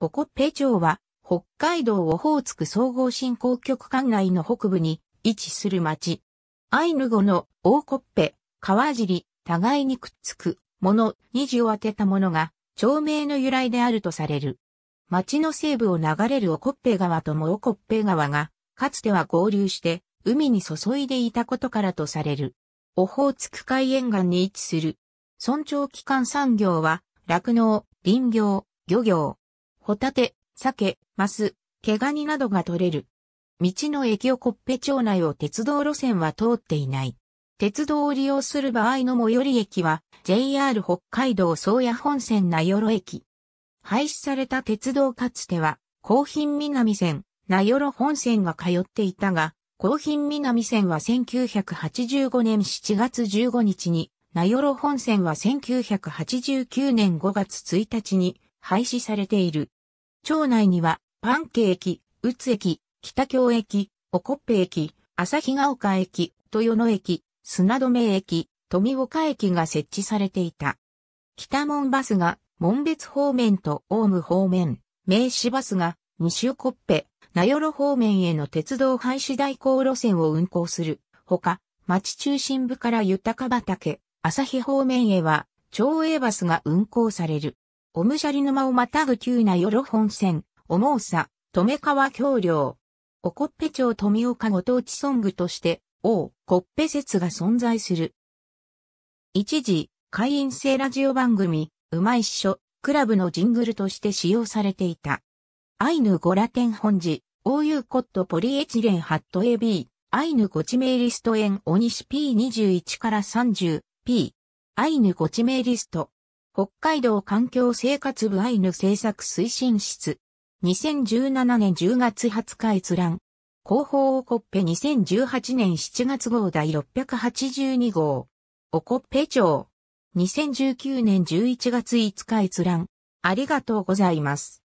オコッペ町は、北海道オホーツク総合振興局管内の北部に位置する町。アイヌ語のオーコッペ、川尻、互いにくっつく、もの、に字を当てたものが、町名の由来であるとされる。町の西部を流れるオコッペ川ともオコッペ川が、かつては合流して、海に注いでいたことからとされる。オホーツク海沿岸に位置する。村長基幹産業は、酪農、林業、漁業、ホタテ、サケ、マス、ケガニなどが取れる。道の駅をコッペ町内を鉄道路線は通っていない。鉄道を利用する場合の最寄り駅は JR 北海道宗谷本線名寄駅。廃止された鉄道かつては、高品南線、名寄本線が通っていたが、高品南線は1985年7月15日に、名寄本線は1989年5月1日に廃止されている。町内には、パンケ駅、宇津駅、北京駅、おこっぺ駅、日ヶ丘駅、豊野駅、砂留駅、富岡駅が設置されていた。北門バスが、門別方面とオウム方面、名市バスが、西横っぺ、名寄方面への鉄道廃止代行路線を運行する。ほか、町中心部から豊か畑、朝日方面へは、町営バスが運行される。おむしゃり沼をまたぐ急な夜本線、おもうさ、とめか橋梁。おこっぺ町富岡ご当地ソングとして、う、こっぺ説が存在する。一時、会員制ラジオ番組、うまいっしょ、クラブのジングルとして使用されていた。アイヌゴラテン本寺、ユーコットポリエチレンハット AB、アイヌゴチメイリストオニシ P21 から 30P、アイヌゴチメイリスト、北海道環境生活部アイヌ政策推進室。2017年10月20日閲覧。広報おこっぺ2018年7月号第682号。おこっぺ町。2019年11月5日閲覧。ありがとうございます。